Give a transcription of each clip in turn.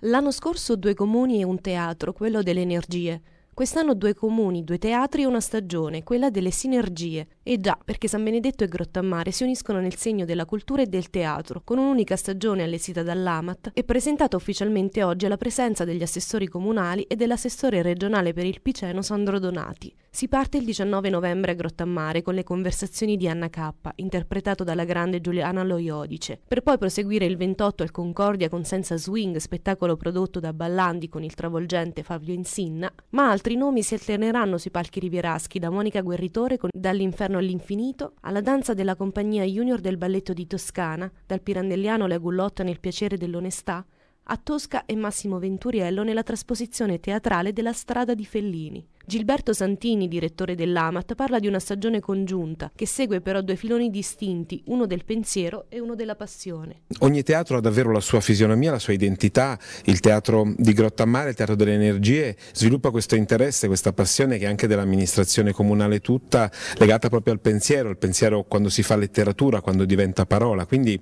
L'anno scorso due comuni e un teatro, quello delle energie. Quest'anno due comuni, due teatri e una stagione, quella delle sinergie. E già, perché San Benedetto e Grottamare si uniscono nel segno della cultura e del teatro, con un'unica stagione allestita dall'Amat e presentata ufficialmente oggi alla presenza degli assessori comunali e dell'assessore regionale per il Piceno Sandro Donati. Si parte il 19 novembre a Grottamare con le conversazioni di Anna K, interpretato dalla grande Giuliana Loiodice, per poi proseguire il 28 al Concordia con Senza Swing, spettacolo prodotto da Ballandi con il travolgente Fabio Insinna, ma altri nomi si alterneranno sui palchi rivieraschi da Monica Guerritore con Dall'Inferno ritorno all'infinito, alla danza della compagnia junior del balletto di Toscana, dal Pirandelliano Le Gullotta nel piacere dell'onestà, a Tosca e Massimo Venturiello nella trasposizione teatrale della Strada di Fellini. Gilberto Santini, direttore dell'AMAT, parla di una stagione congiunta che segue però due filoni distinti, uno del pensiero e uno della passione. Ogni teatro ha davvero la sua fisionomia, la sua identità, il teatro di Grottamare, il teatro delle energie, sviluppa questo interesse, questa passione che è anche dell'amministrazione comunale tutta legata proprio al pensiero, il pensiero quando si fa letteratura, quando diventa parola, quindi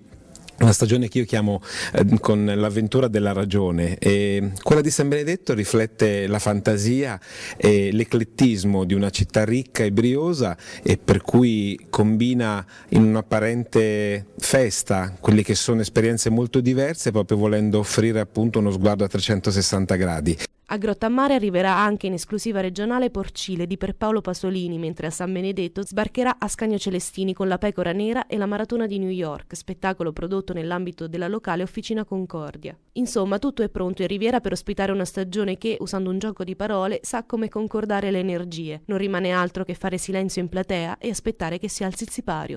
una stagione che io chiamo eh, con l'avventura della ragione. E quella di San Benedetto riflette la fantasia e l'eclettismo di una città ricca e briosa e per cui combina in un'apparente festa quelle che sono esperienze molto diverse proprio volendo offrire appunto uno sguardo a 360 gradi. A Grottammare arriverà anche in esclusiva regionale Porcile di Perpaolo Pasolini, mentre a San Benedetto sbarcherà Ascanio Celestini con La Pecora Nera e La Maratona di New York, spettacolo prodotto nell'ambito della locale Officina Concordia. Insomma, tutto è pronto in Riviera per ospitare una stagione che, usando un gioco di parole, sa come concordare le energie. Non rimane altro che fare silenzio in platea e aspettare che si alzi il sipario.